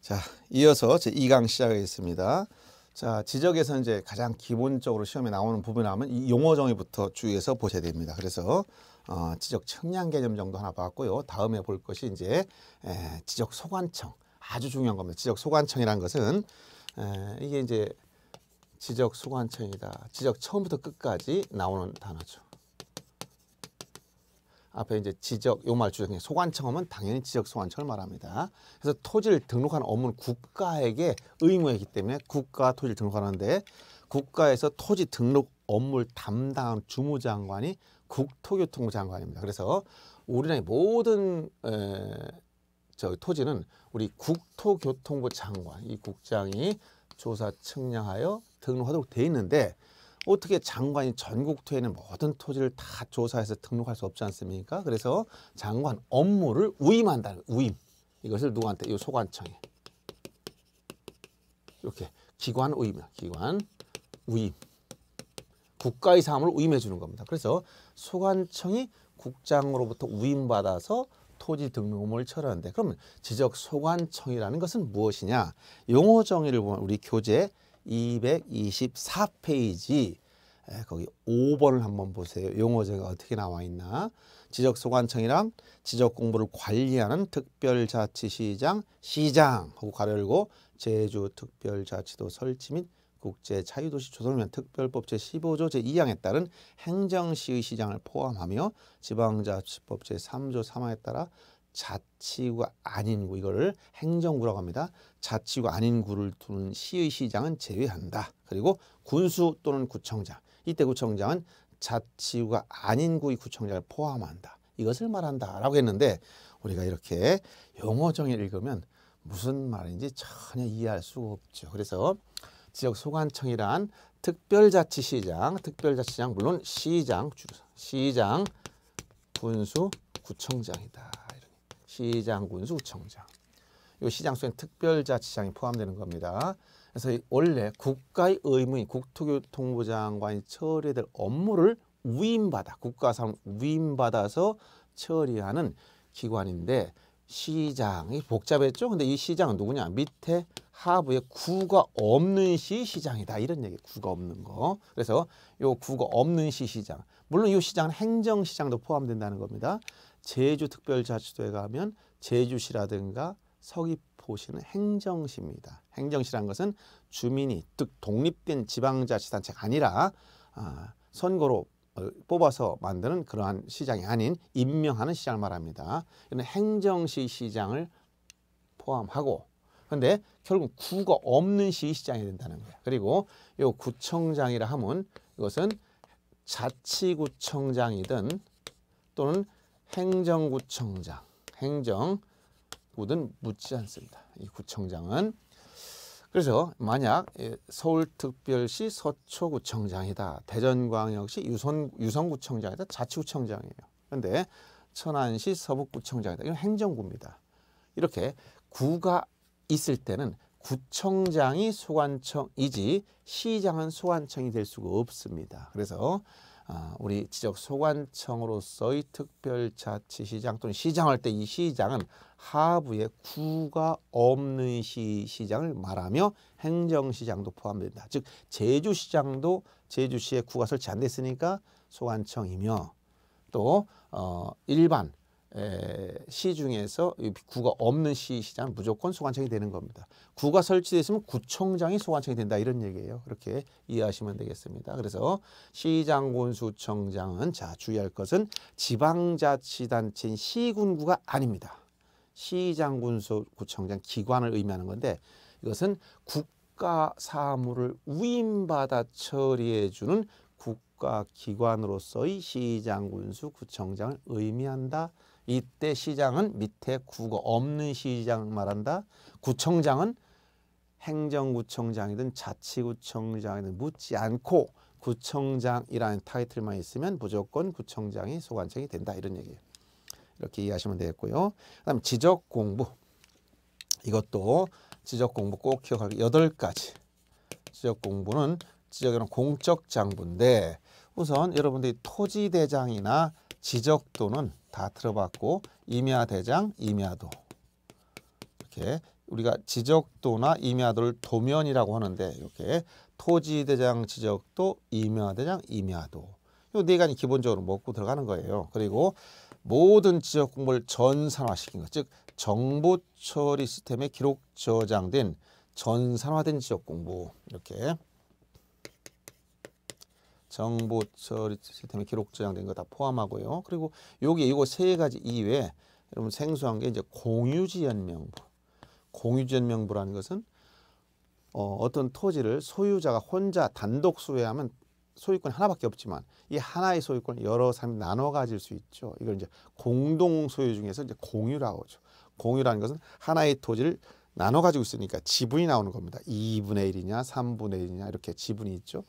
자, 이어서 제 2강 시작하겠습니다. 자, 지적에서 이제 가장 기본적으로 시험에 나오는 부분이 하면 이 용어 정의부터 주의해서 보셔야 됩니다. 그래서 어, 지적 측량 개념 정도 하나 봤고요. 다음에 볼 것이 이제 에, 지적 소관청. 아주 중요한 겁니다. 지적 소관청이라는 것은 에, 이게 이제 지적 소관청이다. 지적 처음부터 끝까지 나오는 단어죠. 앞에 이제 지적 요말 주장에 소관청업은 당연히 지적 소관청을 말합니다. 그래서 토지를 등록한 업무는 국가에게 의무이기 때문에 국가 토지를 등록하는데 국가에서 토지 등록 업무를 담당한 주무장관이 국토교통부 장관입니다. 그래서 우리나라의 모든 에, 저 토지는 우리 국토교통부 장관 이 국장이 조사 측량하여 등록하도록 돼 있는데 어떻게 장관이 전국 토에있는 모든 토지를 다 조사해서 등록할 수 없지 않습니까? 그래서 장관 업무를 우임한다는 우임 이것을 누구한테? 이 소관청에 이렇게 기관 우임이야 기관 우임 국가의 사항을 우임해 주는 겁니다. 그래서 소관청이 국장으로부터 우임받아서 토지 등록을 철하는데 그러면 지적 소관청이라는 것은 무엇이냐? 용어 정의를 보면 우리 교재 224페이지 거기 5번을 한번 보세요. 용어제가 어떻게 나와 있나. 지적소관청이랑 지적공부를 관리하는 특별자치시장 시장 하고 가려고 제주특별자치도 설치 및 국제자유도시 조성면 특별법 제15조 제2항에 따른 행정시의 시장을 포함하며 지방자치법 제3조 3항에 따라 자치구 아닌 구 이거를 행정구라고 합니다. 자치구 아닌 구를 두는 시의 시장은 제외한다. 그리고 군수 또는 구청장 이때 구청장은 자치구가 아닌 구의 구청장을 포함한다. 이것을 말한다라고 했는데 우리가 이렇게 영어 정의를 읽으면 무슨 말인지 전혀 이해할 수가 없죠. 그래서 지역 소관청이란 특별자치시장, 특별자치장 시 물론 시장, 시장, 군수, 구청장이다. 시장군수 청장 이 시장 속에 특별자치장이 포함되는 겁니다. 그래서 원래 국가의 의무인 국토교통부 장관이 처리해야 될 업무를 위임받아 국가상 위임받아서 처리하는 기관인데 시장이 복잡했죠. 근데 이 시장은 누구냐? 밑에 하부에 구가 없는 시 시장이다. 이런 얘기. 구가 없는 거. 그래서 요 구가 없는 시 시장. 물론 이 시장은 행정시장도 포함된다는 겁니다. 제주특별자치도에 가면 제주시라든가 서귀포시는 행정시입니다. 행정시란 것은 주민이 즉 독립된 지방자치단체가 아니라 아, 선거로 어, 뽑아서 만드는 그러한 시장이 아닌 임명하는 시장을 말합니다. 이런 행정시 시장을 포함하고 근데 결국 구가 없는 시 시장이 된다는 거예요. 그리고 이 구청장이라 하면 이것은 자치구청장이든 또는 행정구청장, 행정 모든 묻지 않습니다. 이 구청장은 그래서 만약 서울특별시 서초구청장이다, 대전광역시 유선, 유성구청장이다, 자치구청장이에요. 그런데 천안시 서북구청장이다. 이건 행정구입니다. 이렇게 구가 있을 때는 구청장이 소관청이지 시장은 소관청이 될 수가 없습니다. 그래서 아, 우리 지적 소관청으로서의 특별자치시장 또는 시장할 때 이 시장은 하부에 구가 없는 시, 시장을 말하며 행정시장도 포함된다. 즉 제주시장도 제주시에 구가 설치 안 됐으니까 소관청이며 또 어, 일반 에, 시 중에서 구가 없는 시시장 무조건 소관청이 되는 겁니다. 구가 설치되어 있으면 구청장이 소관청이 된다 이런 얘기예요. 그렇게 이해하시면 되겠습니다. 그래서 시장 군수청장은자 주의할 것은 지방자치단체인 시군구가 아닙니다. 시장 군수구청장 기관을 의미하는 건데 이것은 국가 사무를 위임받아 처리해주는 국가기관으로서의 시장 군수구청장을 의미한다. 이때 시장은 밑에 국어 없는 시장 말한다. 구청장은 행정구청장이든 자치구청장이든 묻지 않고 구청장이라는 타이틀만 있으면 무조건 구청장이 소관청이 된다 이런 얘기예요. 이렇게 이해하시면 되겠고요. 그다음 지적 공부 이것도 지적 공부 꼭 기억하기 여덟 가지 지적 공부는 지적이란 공적 장부인데 우선 여러분들이 토지 대장이나 지적도는 다틀어봤고 임야 대장, 임야도 이렇게 우리가 지적도나 임야도를 도면이라고 하는데 이렇게 토지대장 지적도, 임야대장, 임야도 이네 가지 기본적으로 먹고 들어가는 거예요. 그리고 모든 지역 공부를 전산화시킨 것, 즉 정보 처리 시스템에 기록 저장된 전산화된 지역 공부 이렇게 정보처리 시스템에 기록 저장된 거 다 포함하고요. 그리고 여기 이거 세 가지 이외에 여러분 생소한 게 이제 공유지연명부. 공유지연명부라는 것은 어, 어떤 토지를 소유자가 혼자 단독 소유하면 소유권이 하나밖에 없지만 이 하나의 소유권을 여러 사람이 나눠 가질 수 있죠. 이걸 이제 공동 소유 중에서 이제 공유라고 하죠. 공유라는 것은 하나의 토지를 나눠 가지고 있으니까 지분이 나오는 겁니다. 2분의 1이냐 3분의 1이냐 이렇게 지분이 있죠.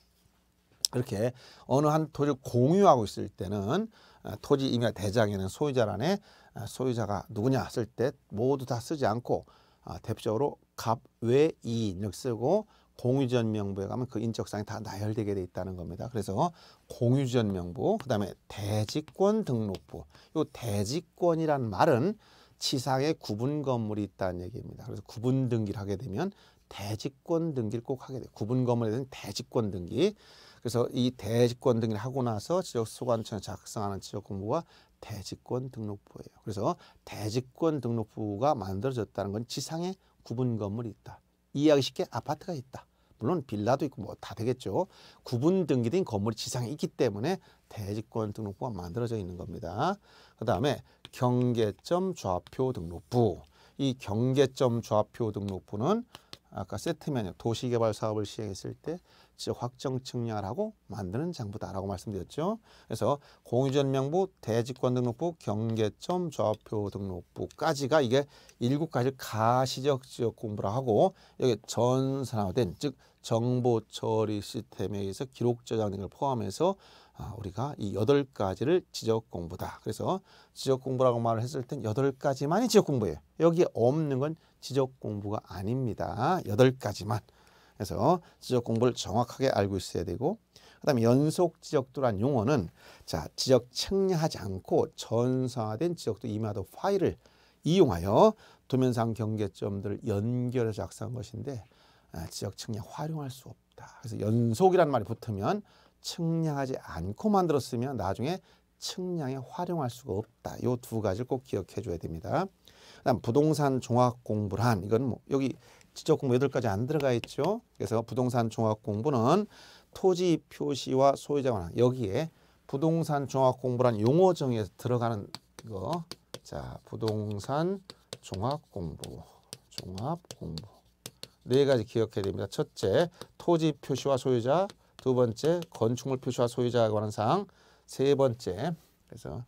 이렇게 어느 한토지 공유하고 있을 때는 아, 토지 임야 대장에는 소유자란에 아, 소유자가 누구냐 쓸 때 모두 다 쓰지 않고 아, 대표적으로 갑 외 이인 이렇게 쓰고 공유전 명부에 가면 그 인적사항이 다 나열되게 돼 있다는 겁니다. 그래서 공유전 명부, 그다음에 대지권 등록부. 요 대지권이란 말은 지상에 구분 건물이 있다는 얘기입니다. 그래서 구분 등기를 하게 되면 대지권 등기를 꼭 하게 돼요. 구분 건물에 대한 대지권 등기. 그래서 이 대지권 등기를 하고 나서 지역 소관청에 작성하는 지역 공부가 대지권 등록부예요. 그래서 대지권 등록부가 만들어졌다는 건 지상에 구분 건물이 있다. 이해하기 쉽게 아파트가 있다. 물론 빌라도 있고 뭐 다 되겠죠. 구분 등기된 건물이 지상에 있기 때문에 대지권 등록부가 만들어져 있는 겁니다. 그 다음에 경계점 좌표 등록부. 이 경계점 좌표 등록부는 아까 세트면역 도시개발 사업을 시행했을 때즉 확정 측량하고 을 만드는 장부다라고 말씀드렸죠. 그래서 공유전명부, 대지권 등록부, 경계점 좌표 등록부까지가 이게 일곱 가지 가시적 지역 공부라 하고 여기 전산화된 즉 정보 처리 시스템에 의해서 기록 저장 등을 포함해서 아, 우리가 이 여덟 가지를 지적 공부다. 그래서 지적 공부라고 말을 했을 땐 여덟 가지만이 지적 공부예요. 여기에 없는 건 지적 공부가 아닙니다. 여덟 가지만. 그래서 지적 공부를 정확하게 알고 있어야 되고 그다음에 연속 지적도란 용어는 자 지적 측량하지 않고 전사화된 지적도 이마도 파일을 이용하여 도면상 경계점들을 연결해서 작성한 것인데 아, 지적 측량 활용할 수 없다. 그래서 연속이란 말이 붙으면 측량하지 않고 만들었으면 나중에 측량에 활용할 수가 없다. 요 두 가지를 꼭 기억해 줘야 됩니다. 그다음 부동산 종합 공부란 이건 뭐 여기 지적 공부 여덟 가지 안 들어가 있죠. 그래서 부동산 종합 공부는 토지 표시와 소유자 관한 여기에 부동산 종합 공부란 용어 정의에 들어가는 거. 자, 부동산 종합 공부. 종합 공부. 네 가지 기억해야 됩니다. 첫째, 토지 표시와 소유자. 두 번째, 건축물 표시와 소유자 관한 사항. 세 번째, 그래서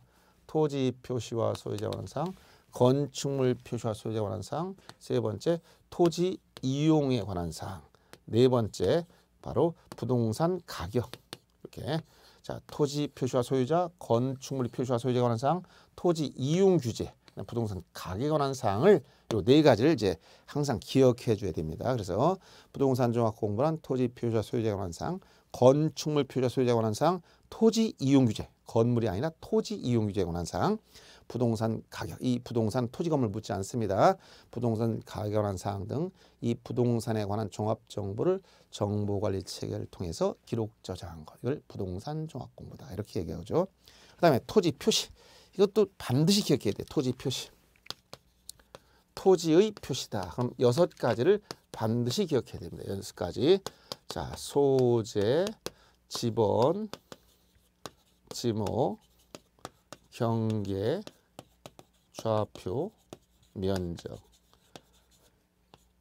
토지 표시와 소유자 관한 사항. 건축물 표시와 소유자 관한 사항, 세 번째 토지 이용에 관한 사항, 네 번째 바로 부동산 가격 이렇게 자 토지 표시와 소유자, 건축물 표시와 소유자에 관한 사항, 토지 이용 규제, 부동산 가격에 관한 사항을 요 네 가지를 이제 항상 기억해 줘야 됩니다. 그래서 부동산 종합 공부란 토지 표시와 소유자에 관한 사항, 건축물 표시와 소유자에 관한 사항, 토지 이용 규제, 건물이 아니라 토지 이용 규제에 관한 사항, 부동산 가격, 이 부동산 토지 건물 묻지 않습니다. 부동산 가격에 관한 사항 등 이 부동산에 관한 종합 정보를 정보관리 체계를 통해서 기록 저장한 것. 이걸 부동산 종합 공부다. 이렇게 얘기하죠. 그다음에 토지 표시. 이것도 반드시 기억해야 돼. 토지 표시. 토지의 표시다. 그럼 여섯 가지를 반드시 기억해야 됩니다. 여섯 가지. 자, 소재, 지번, 지목 경계 좌표 면적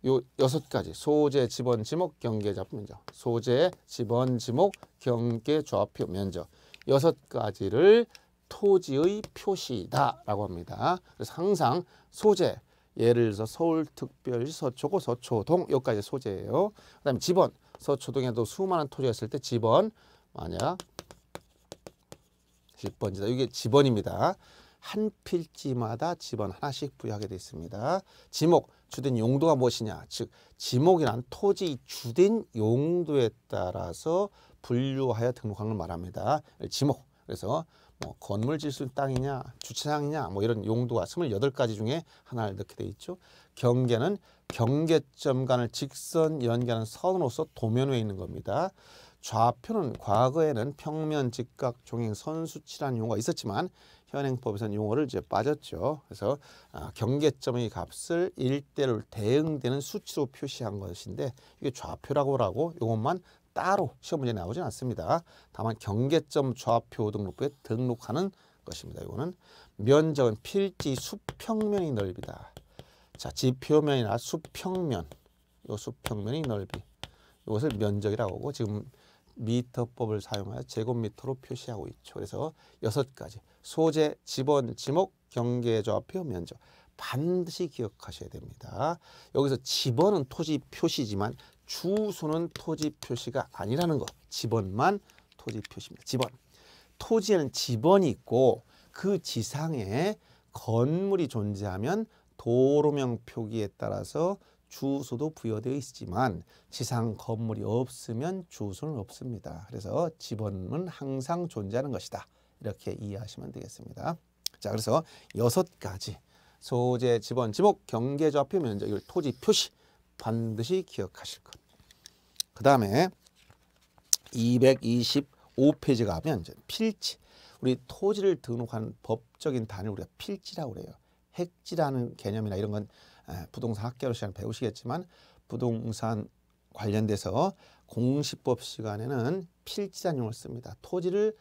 요 여섯 가지 소재 지번 지목 경계 좌표 면적 소재 지번 지목 경계 좌표 면적 여섯 가지를 토지의 표시다라고 합니다. 그래서 항상 소재 예를 들어서 서울특별시 서초구 서초동 여기까지 소재예요. 그다음에 지번 서초동에도 수많은 토지가 있을 때 지번 만약 1번지다. 0 이게 지번입니다. 한 필지마다 지번 하나씩 부여하게 되어 있습니다. 지목, 주된 용도가 무엇이냐. 즉, 지목이란 토지 주된 용도에 따라서 분류하여 등록한 걸 말합니다. 지목, 그래서 뭐 건물 지수 땅이냐, 주차장이냐 뭐 이런 용도가 스물여덟 가지 중에 하나를 넣게 돼 있죠. 경계는 경계점 간을 직선 연계하는 선으로서 도면에 있는 겁니다. 좌표는 과거에는 평면, 직각, 종행, 선수치라는 용어가 있었지만 현행법에서는 용어를 이제 빠졌죠. 그래서 아, 경계점의 값을 일대로 대응되는 수치로 표시한 것인데 이게 좌표라고 하고 이것만 따로 시험 문제 에 나오진 않습니다. 다만 경계점 좌표 등록부에 등록하는 것입니다. 이거는 면적은 필지 수평면이 넓이다. 자, 지표면이나 수평면, 요 수평면이 넓이. 이것을 면적이라고 하고 지금 미터법을 사용하여 제곱미터로 표시하고 있죠. 그래서 여섯 가지 소재, 지번, 지목, 경계, 좌표, 면적 반드시 기억하셔야 됩니다. 여기서 지번은 토지 표시지만 주소는 토지 표시가 아니라는 것. 지번만 토지 표시입니다. 지번. 토지에는 지번이 있고 그 지상에 건물이 존재하면 도로명 표기에 따라서 주소도 부여되어 있지만 지상 건물이 없으면 주소는 없습니다. 그래서 지번은 항상 존재하는 것이다. 이렇게 이해하시면 되겠습니다. 자, 그래서 여섯 가지 소재, 지번, 지목, 경계, 좌표, 면적, 토지, 표시 반드시 기억하실 것. 그 다음에 225페이지 가면 이제 필지, 우리 토지를 등록한 법적인 단위 우리가 필지라고 그래요. 핵지라는 개념이나 이런 건 아, 부동산 학계로 시간 배우시겠지만 부동산 관련돼서 공시법 시간에는 필지단용을 씁니다. 토지를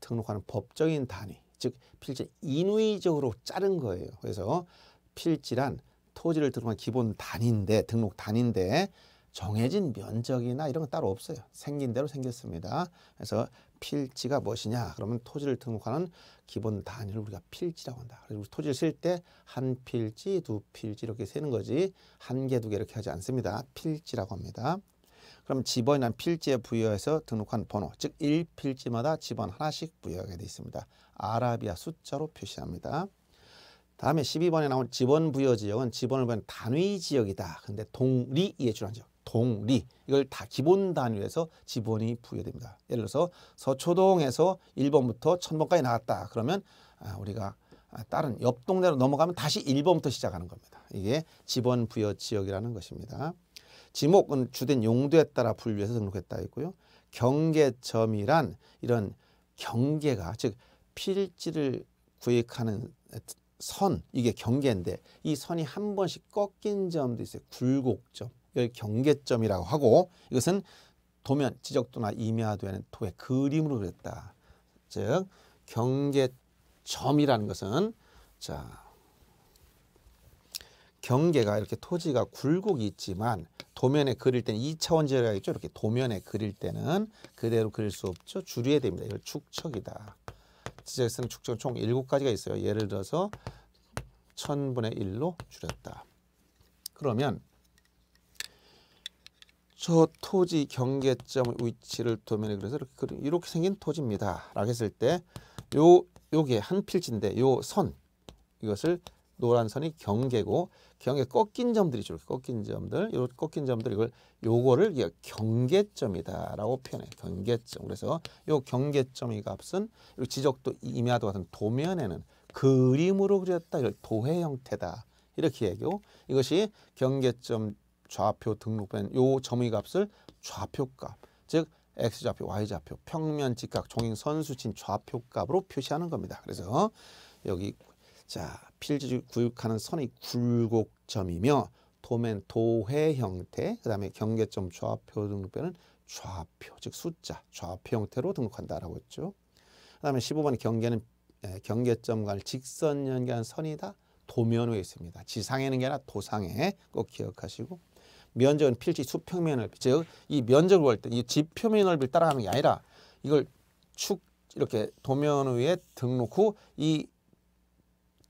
등록하는 법적인 단위, 즉 필지 인위적으로 자른 거예요. 그래서 필지란 토지를 등록한 기본 단위인데 등록 단위인데 정해진 면적이나 이런 건 따로 없어요. 생긴 대로 생겼습니다. 그래서 필지가 무엇이냐? 그러면 토지를 등록하는 기본 단위를 우리가 필지라고 한다. 그리고 토지를 쓸 때 한 필지, 두 필지 이렇게 세는 거지 한 개, 두 개 이렇게 하지 않습니다. 필지라고 합니다. 그럼 집원이란 필지에 부여해서 등록한 번호, 즉 일필지마다 집원 하나씩 부여하게 되어 있습니다. 아라비아 숫자로 표시합니다. 다음에 1 2 번에 나온 집원 부여 지역은 집원을 보면 단위 지역이다. 근데 동리 이해주란 지역. 동리 이걸 다 기본 단위에서 지번이 부여됩니다. 예를 들어서 서초동에서 1번부터 1000번까지 나왔다. 그러면 아, 우리가 아, 다른 옆 동네로 넘어가면 다시 1번부터 시작하는 겁니다. 이게 지번 부여 지역이라는 것입니다. 지목은 주된 용도에 따라 분류해서 등록했다 있고요. 경계점이란 이런 경계가 즉 필지를 구획하는 선 이게 경계인데 이 선이 한 번씩 꺾인 점도 있어요. 굴곡점. 이걸 그 경계점이라고 하고 이것은 도면, 지적도나 임야도에는 토의 그림으로 그렸다. 즉 경계점이라는 것은 자 경계가 이렇게 토지가 굴곡이 있지만 도면에 그릴 때는 이차원지라 있죠. 이렇게 도면에 그릴 때는 그대로 그릴 수 없죠. 줄여야 됩니다. 이걸 축척이다. 지적선 축척총일 가지가 있어요. 예를 들어서 천분의 일로 줄였다. 그러면 저 토지 경계점 위치를 도면에 그래서 이렇게, 이렇게 생긴 토지입니다. 라고 했을 때요 요게 한 필지인데 요 선 이것을 노란 선이 경계고 경계 꺾인 점들이 죠 꺾인 점들 요 꺾인 점들 이걸 요거를 경계점이다라고 표현해 경계점 그래서 요 경계점이 값은 지적도 임야도 같은 도면에는 그림으로 그렸다 이걸 도해 형태다 이렇게 얘기하고 이것이 경계점 좌표 등록된 요 점의값을 좌표값, 즉 x좌표, y좌표, 평면, 직각, 종횡, 선수친 좌표값으로 표시하는 겁니다. 그래서 여기 자 필지 구육하는 선의 굴곡점이며 도면 도회 형태, 그 다음에 경계점 좌표 등록되는 좌표, 즉 숫자, 좌표 형태로 등록한다라고 했죠. 그 다음에 1 5번 경계는 에, 예, 경계점 과 직선 연계한 선이다. 도면에 있습니다. 지상에는 있게 아니라 도상에 꼭 기억하시고 면적은 필지 수평면 넓이 즉이 면적 을볼때 이집 표면 넓이를 따라가는 게 아니라 이걸 축 이렇게 도면 위에 등록 후 이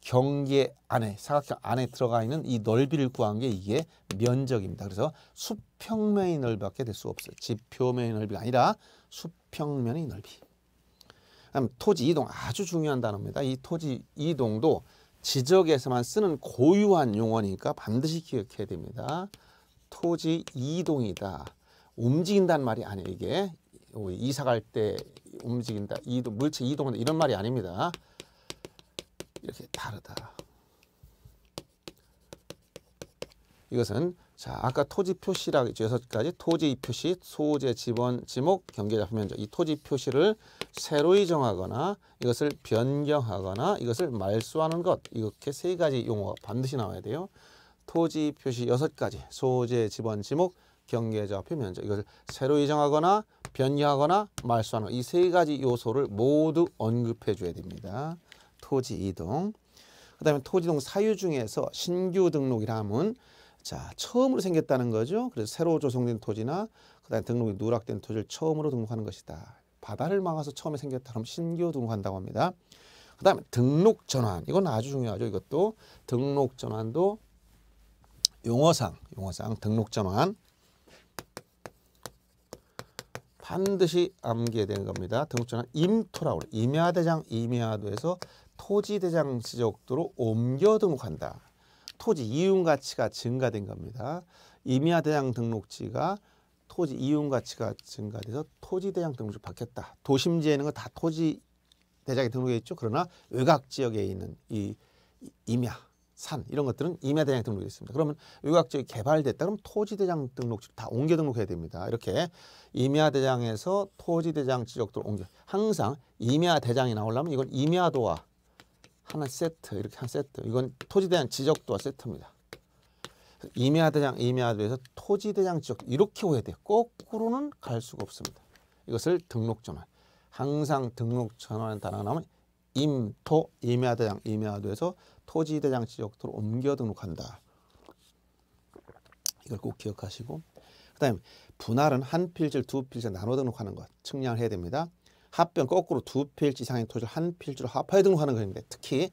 경계 안에 사각형 안에 들어가 있는 이 넓이를 구한 게 이게 면적입니다. 그래서 수평면의 넓이밖에 될 수 없어요. 지표면의 넓이가 아니라 수평면의 넓이. 그다음 토지 이동 아주 중요한 단어입니다. 이 토지 이동도 지적에서만 쓰는 고유한 용어니까 반드시 기억해야 됩니다. 토지 이동이다. 움직인다는 말이 아니에요. 이게 이사 갈 때 움직인다. 이동, 물체 이동한다. 이런 말이 아닙니다. 이렇게 다르다. 이것은 자 아까 토지 표시라고 했죠. 여섯 가지 토지 표시, 소재, 지번, 지목, 경계 작품 현저 이 토지 표시를 새로이 정하거나 이것을 변경하거나 이것을 말소하는 것 이렇게 세 가지 용어가 반드시 나와야 돼요. 토지 표시 여섯 가지 소재, 지번, 지목, 경계좌표, 면적 이것을 새로 이정하거나 변경하거나 말소하는 이 세 가지 요소를 모두 언급해 줘야 됩니다. 토지 이동 그 다음에 토지동 사유 중에서 신규 등록이라면 자 처음으로 생겼다는 거죠. 그래서 새로 조성된 토지나 그 다음에 등록이 누락된 토지를 처음으로 등록하는 것이다. 바다를 막아서 처음에 생겼다 그럼 신규 등록한다고 합니다. 그 다음에 등록 전환 이건 아주 중요하죠. 이것도 등록 전환도 용어상, 용어상 등록자만 반드시 암기해야 되는 겁니다. 등록자는 임토라고 그래. 임야대장, 임야도에서 토지대장 지적도로 옮겨 등록한다. 토지 이윤가치가 증가된 겁니다. 임야대장 등록지가 토지 이윤가치가 증가돼서 토지대장 등록지 바뀌었다. 도심지에 있는 거다 토지대장에 등록해 있죠. 그러나 외곽지역에 있는 이 임야 산 이런 것들은 임야대장 등록이 있습니다. 그러면 여기 지역이 개발됐다 그럼 토지대장 등록지로 다 옮겨 등록해야 됩니다. 이렇게 임야대장에서 토지대장 지역도로 옮겨 항상 임야대장이 나오려면 이건 임야도와 하나 세트 이렇게 한 세트 이건 토지대장 지적도와 세트입니다. 임야대장 임야도에서 토지대장 지역 이렇게 해야 돼요. 거꾸로는 갈 수가 없습니다. 이것을 등록전환 항상 등록전환 단어가 나면 임토 임야대장 임야도에서 토지 대장 지역도로 옮겨 등록한다. 이걸 꼭 기억하시고 그다음에 분할은 한 필지를 두 필지를 나눠 등록하는 것 측량을 해야 됩니다. 합병 거꾸로 두 필지 이상의 토지를 한 필지로 합하여 등록하는 것인데 특히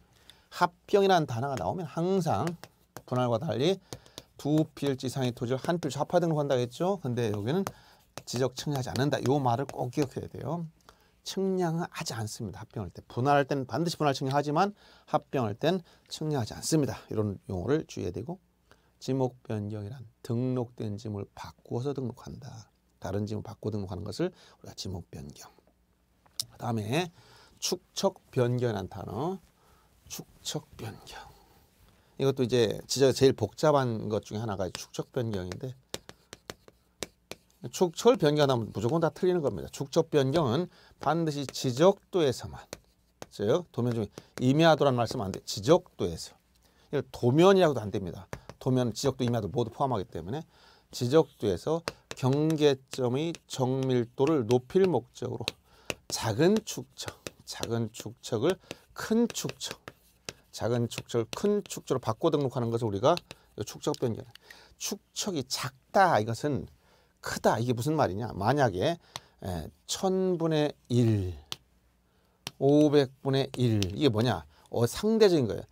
합병이라는 단어가 나오면 항상 분할과 달리 두 필지 이상의 토지를 한 필지 합하 등록한다고 죠 근데 여기는 지적 측량하지 않는다. 이 말을 꼭 기억해야 돼요. 측량하지 않습니다. 합병할 때 분할할 때는 반드시 분할 측량하지만 합병할 땐 측량하지 않습니다. 이런 용어를 주의해야 되고 지목 변경이란 등록된 지목을 바꾸어서 등록한다. 다른 지목 바꿔 등록하는 것을 우리가 지목 변경. 그다음에 축척 변경이란 단어. 축척 변경. 이것도 이제 진짜 제일 복잡한 것 중에 하나가 축척 변경인데 축철 변경하면 무조건 다 틀리는 겁니다. 축적 변경은 반드시 지적도에서만 즉 도면 중에 임야도란 말씀 안 돼. 지적도에서. 이걸 도면이라고도 안 됩니다. 도면, 지적도, 임야도 모두 포함하기 때문에 지적도에서 경계점의 정밀도를 높일 목적으로 작은 축척, 작은 축척을 큰 축척, 작은 축척을 큰 축척으로 바꿔 등록하는 것을 우리가 축척 변경. 축척이 작다 이것은 크다 이게 무슨 말이냐? 만약에 예, 1000분의 1, 500분의 1 이게 뭐냐? 어, 상대적인 거예요.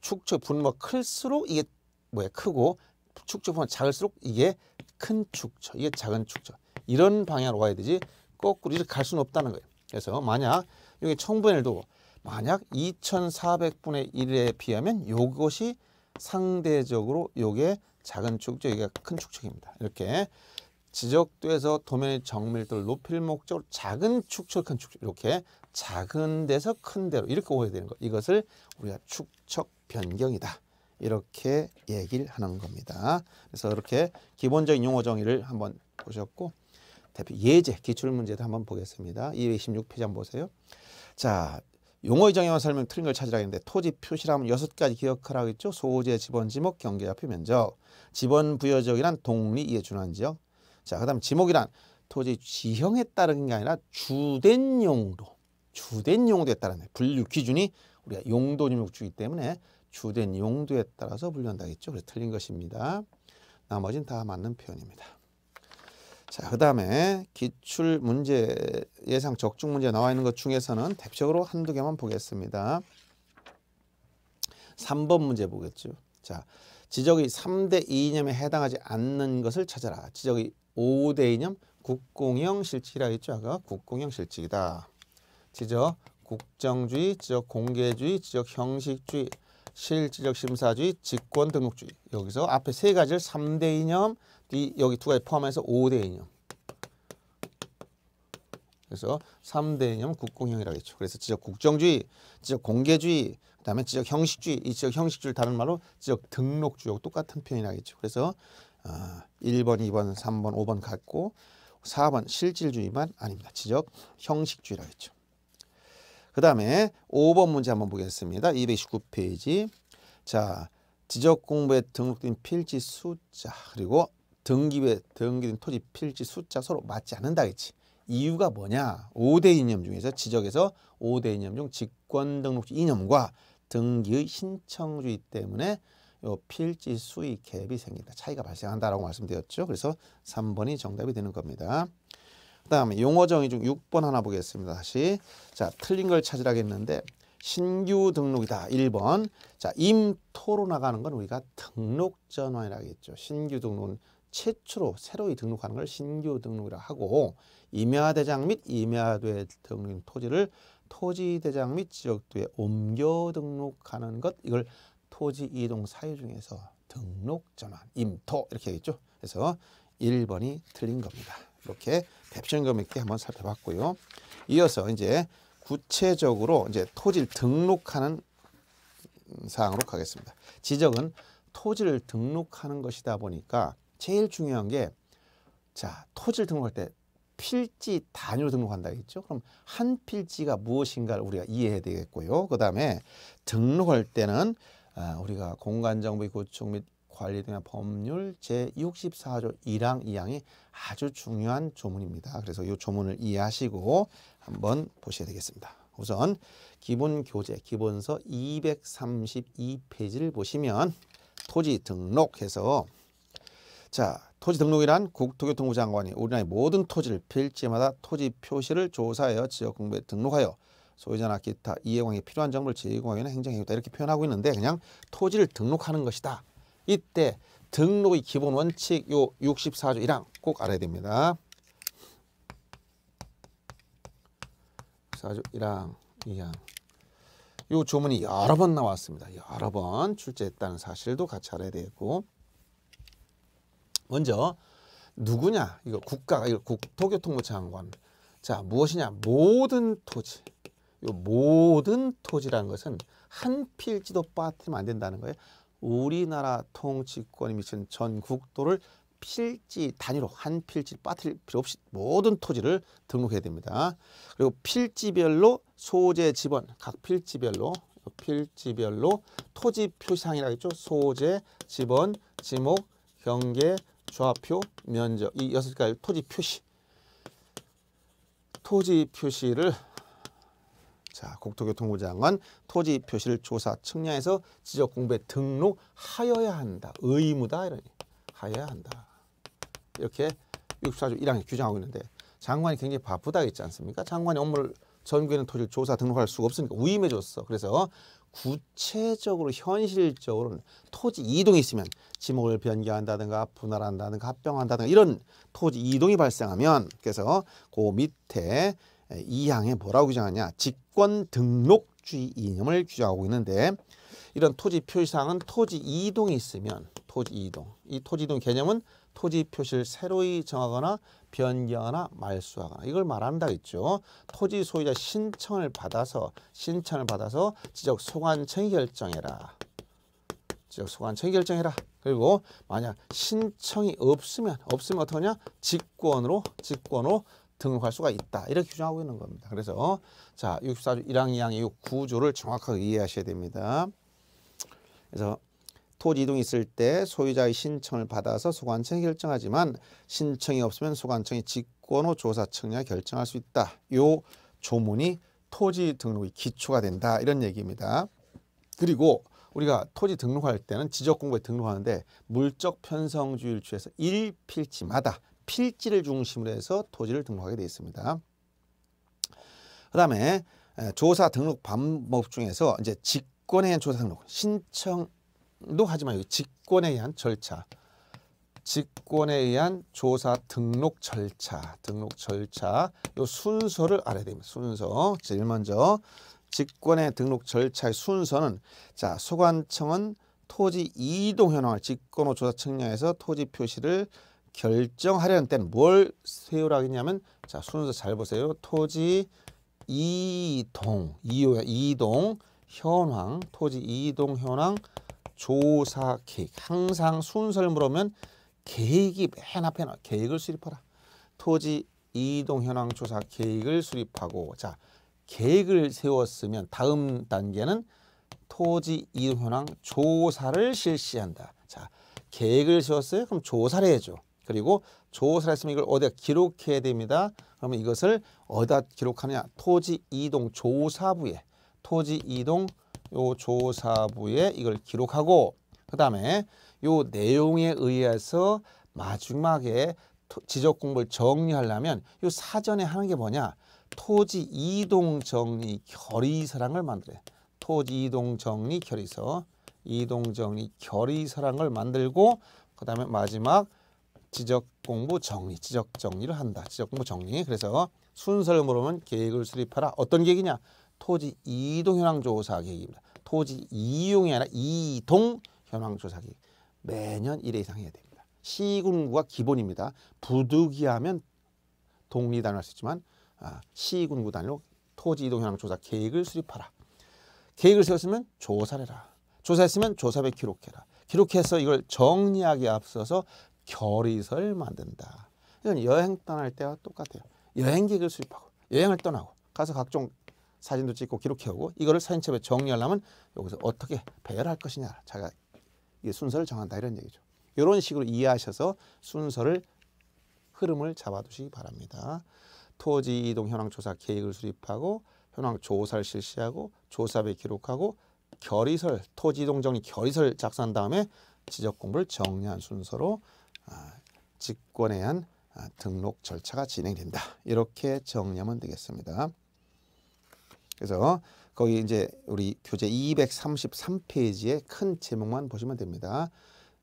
축적 분모가 클수록 이게 뭐야 크고 축적 분모가 작을수록 이게 큰 축적, 이게 작은 축적. 이런 방향으로 가야 되지 거꾸로 이렇게 갈 수는 없다는 거예요. 그래서 만약 여기 1000분의 1도 만약 2400분의 1에 비하면 이것이 상대적으로 요게 작은 축적, 이게 큰 축적입니다. 이렇게 지적돼서 도면의 정밀도를 높일 목적으로 작은 축척, 큰 축척 이렇게 작은 데서 큰 데로 이렇게 오해되는 것. 이것을 우리가 축척 변경이다. 이렇게 얘기를 하는 겁니다. 그래서 이렇게 기본적인 용어 정의를 한번 보셨고 대표 예제 기출문제도 한번 보겠습니다. 226페이지 한번 보세요. 자, 용어의 정의와 설명 틀린 걸 찾으라 했는데 토지 표시라면 여섯 가지 기억하라고 했죠. 소재, 지번, 지목, 경계, 앞표 면적. 지번 부여적이란 동리, 이해, 준환 지역. 자, 그 다음 지목이란 토지 지형에 따른 게 아니라 주된 용도, 주된 용도에 따른 분류 기준이 우리가 용도 지목 주기 때문에 주된 용도에 따라서 분류한다겠죠. 그래서 틀린 것입니다. 나머지는 다 맞는 표현입니다. 자, 그 다음에 기출 문제 예상 적중 문제 나와 있는 것 중에서는 대표적으로 한두 개만 보겠습니다. 3번 문제 보겠죠. 자, 지적이 3대 이념에 해당하지 않는 것을 찾아라. 지적이 5대 이념 국공영 실질이라 했죠. 아까 국공영 실질이다. 지적 국정주의, 지적 공개주의, 지적 형식주의, 실질적 심사주의, 직권 등록주의. 여기서 앞에 세 가지를 3대 이념, 뒤 여기 두 가지 포함해서 5대 이념. 그래서 3대 이념 국공형이라고 했죠. 그래서 지적 국정주의, 지적 공개주의, 그다음에 지적 형식주의, 이 지적 형식주의 를 다른 말로 지적 등록주의하고 똑같은 표현이라고 했죠. 그래서 1번2번3번5번 아, 같고 4번 실질주의만 아닙니다. 지적 형식주의라고 했죠. 그 다음에 5번 문제 한번 보겠습니다. 이백십구 페이지 자, 지적 공부에 등록된 필지 숫자 그리고 등기부에 등기된 토지 필지 숫자 서로 맞지 않는다 그지 이유가 뭐냐? 5대 이념 중에서 지적에서 5대 이념 중 직권 등록주 이념과 등기의 신청주의 때문에 요 어, 필지 수위 갭이 생긴다. 차이가 발생한다라고 말씀드렸죠. 그래서 3번이 정답이 되는 겁니다. 그다음에 용어 정의 중 6번 하나 보겠습니다. 다시. 자, 틀린 걸찾으라 했는데 신규 등록이다. 1번. 자, 임토로 나가는 건 우리가 등록 전환이라고 했죠. 신규 등록은 최초로 새로이 등록하는 걸 신규 등록이라 하고 임야대장 및 임야대 등록인 토지를 토지대장 및 지역도에 옮겨 등록하는 것 이걸 토지 이동 사유 중에서 등록전환, 임토 이렇게 되겠죠. 그래서 1번이 틀린 겁니다. 이렇게 답션과 함게 한번 살펴봤고요. 이어서 이제 구체적으로 이제 토지를 등록하는 사항으로 가겠습니다. 지적은 토지를 등록하는 것이다 보니까 제일 중요한 게 자, 토지를 등록할 때 필지 단위로 등록한다 했죠. 그럼 한 필지가 무엇인가를 우리가 이해해야 되겠고요. 그 다음에 등록할 때는 아, 우리가 공간정보 구축 및 관리 등의 법률 제64조 1항 2항이 아주 중요한 조문입니다. 그래서 이 조문을 이해하시고 한번 보셔야 되겠습니다. 우선 기본 교재 기본서 232페이지를 보시면 토지 등록해서 자 토지 등록이란 국토교통부 장관이 우리나라의 모든 토지를 필지마다 토지 표시를 조사하여 지역 공부에 등록하여 소유자나 기타 이해관계 필요한 정보를 제공하기는 행정행위다 이렇게 표현하고 있는데 그냥 토지를 등록하는 것이다. 이때 등록의 기본 원칙 요 64조 1항 꼭 알아야 됩니다. 4조 1항 2항 요 조문이 여러 번 나왔습니다. 여러 번 출제했다는 사실도 같이 알아야 되고 먼저 누구냐 이거 국가 이거 국토교통부 장관 자 무엇이냐 모든 토지 모든 토지라는 것은 한 필지도 빠뜨리면 안 된다는 거예요. 우리나라 통치권이 미친 전 국도를 필지 단위로 한 필지 빠뜨릴 필요 없이 모든 토지를 등록해야 됩니다. 그리고 필지별로 소재 지번 각 필지별로 필지별로 토지 표상이라고 했죠. 소재, 지번, 지목, 경계, 좌표, 면적 이 여섯 가지 토지 표시 토지 표시를 자, 국토교통부 장관 토지 표시를 조사 측량해서 지적 공부에 등록하여야 한다. 의무다 이러니 하여야 한다. 이렇게 64조 1항에 규정하고 있는데 장관이 굉장히 바쁘다 했지 않습니까? 장관이 업무를 전국에는 토지를 조사 등록할 수가 없으니까 위임해줬어. 그래서 구체적으로 현실적으로는 토지 이동이 있으면 지목을 변경한다든가 분할한다든가 합병한다든가 이런 토지 이동이 발생하면 그래서 그 밑에 이 항에 뭐라고 규정하냐 직권 등록주의 이념을 규정하고 있는데 이런 토지 표시상은 토지 이동이 있으면 토지 이동 이 토지 이동 개념은 토지 표시를 새로이 정하거나 변경하나 말소하거나 이걸 말한다 했죠. 토지 소유자 신청을 받아서 신청을 받아서 지적 소관청이 결정해라. 지적 소관청이 결정해라. 그리고 만약 신청이 없으면 없으면 어떠냐? 직권으로 직권으로 등록할 수가 있다. 이렇게 규정하고 있는 겁니다. 그래서 자 64조 1항 2항의 구조를 정확하게 이해하셔야 됩니다. 그래서 토지 이동이 있을 때 소유자의 신청을 받아서 소관청이 결정하지만 신청이 없으면 소관청이 직권호 조사청이 결정할 수 있다. 요 조문이 토지 등록의 기초가 된다. 이런 얘기입니다. 그리고 우리가 토지 등록할 때는 지적 공부에 등록하는데 물적 편성주의를 취해서 일필지마다 필지를 중심으로 해서 토지를 등록하게 되어 있습니다. 그 다음에 조사 등록 방법 중에서 이제 직권에 의한 조사 등록, 신청도 하지만 직권에 의한 절차, 직권에 의한 조사 등록 절차, 등록 절차 요 순서를 알아야 됩니다. 순서 제일 먼저 직권의 등록 절차의 순서는 자 소관청은 토지 이동 현황을 직권호 조사 측량해서 토지 표시를 결정하려는 때는 뭘 세우라고 했냐면 자 순서 잘 보세요. 토지 이동 이호야 이동 현황 토지 이동 현황 조사 계획 항상 순서를 물으면 계획이 맨 앞에 나 계획을 수립하라. 토지 이동 현황 조사 계획을 수립하고 자 계획을 세웠으면 다음 단계는 토지 이동 현황 조사를 실시한다. 자 계획을 세웠어요. 그럼 조사를 해줘. 그리고 조사를 했으면 이걸 어디에 기록해야 됩니다. 그러면 이것을 어디다 기록하냐? 느 토지 이동 조사부에 토지 이동 요 조사부에 이걸 기록하고 그다음에 요 내용에 의해서 마지막에 지적 공부를 정리하려면 요 사전에 하는 게 뭐냐? 토지 이동 정리 결의서랑을 만들어요. 토지 이동 정리 결의서 이동 정리 결의서랑을 만들고 그다음에 마지막 지적 공부 정리, 지적 정리를 한다. 지적 공부 정리. 그래서 순서를 물으면 계획을 수립하라. 어떤 계획이냐? 토지 이동 현황 조사 계획입니다. 토지 이용이 아니라 이동 현황 조사 계획. 매년 일회 이상 해야 됩니다. 시군구가 기본입니다. 부득이하면 동리 단위할수 있지만 아, 시군구 단위로 토지 이동 현황 조사 계획을 수립하라. 계획을 세웠으면 조사를 해라. 조사했으면 조사배 기록해라. 기록해서 이걸 정리하기에 앞서서 결의서를 만든다. 이건 여행 떠날 때와 똑같아요. 여행객을 수입하고 여행을 떠나고 가서 각종 사진도 찍고 기록해오고 이거를 사진첩에 정리하려면 여기서 어떻게 배열할 것이냐 자기가 순서를 정한다 이런 얘기죠. 이런 식으로 이해하셔서 순서를 흐름을 잡아두시기 바랍니다. 토지 이동 현황 조사 계획을 수립하고 현황 조사를 실시하고 조사배 기록하고 결의설 토지 이동 정리 결의설 작성한 다음에 지적 공부를 정리한 순서로 아, 직권에 의한 아, 등록 절차가 진행된다. 이렇게 정리하면 되겠습니다. 그래서 거기 이제 우리 교재 233페이지의 큰 제목만 보시면 됩니다.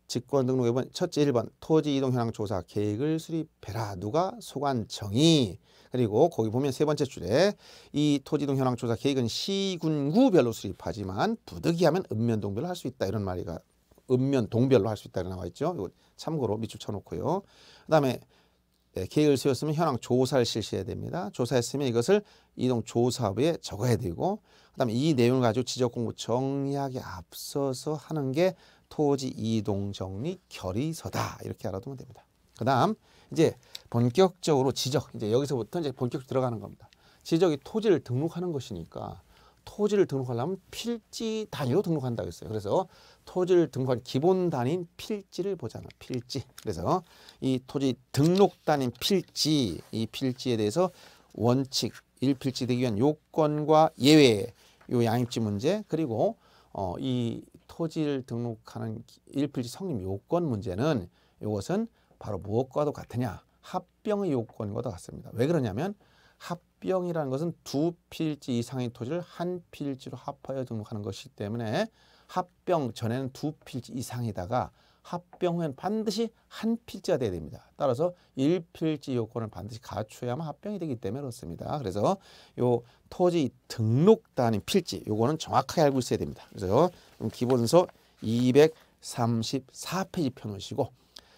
직권 등록 1번 첫째 1번 토지 이동 현황 조사 계획을 수립해라. 누가 소관 청이 그리고 거기 보면 세 번째 줄에 이 토지 이동 현황 조사 계획은 시군구별로 수립하지만 부득이하면 읍면동별로 할 수 있다. 이런 말이가 읍면 동별로 할 수 있다고 나와 있죠. 이거 참고로 밑줄 쳐놓고요. 그다음에 예, 계획을 세웠으면 현황 조사를 실시해야 됩니다. 조사했으면 이것을 이동 조사부에 적어야 되고 그다음에 이 내용을 가지고 지적 공부 정리하기 앞서서 하는 게 토지 이동 정리 결의서다 이렇게 알아두면 됩니다. 그다음 이제 본격적으로 지적 이제 여기서부터 이제 본격 적으로 들어가는 겁니다. 지적이 토지를 등록하는 것이니까 토지를 등록하려면 필지 단위로 등록한다고 했어요. 그래서 토지를 등록할 기본 단인 위 필지를 보잖아. 필지. 그래서 이 토지 등록 단인 위 필지, 이 필지에 대해서 원칙, 일필지 되기 위한 요건과 예외, 요 양입지 문제, 그리고 어, 이 토지를 등록하는 일필지 성립 요건 문제는 이것은 바로 무엇과도 같으냐? 합병의 요건과도 같습니다. 왜 그러냐면 합병이라는 것은 두 필지 이상의 토지를 한 필지로 합하여 등록하는 것이기 때문에 합병 전에는 두 필지 이상이다가 합병 후엔 반드시 한 필지가 돼야 됩니다. 따라서 1필지 요건을 반드시 갖춰야만 합병이 되기 때문에 그렇습니다. 그래서 요 토지 등록단인 필지 요거는 정확하게 알고 있어야 됩니다. 그래서 기본서 234페이지 펴놓으시고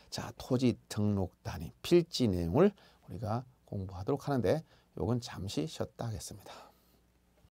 자 토지 등록단인 필지 내용을 우리가 공부하도록 하는데 요건 잠시 쉬었다 하겠습니다.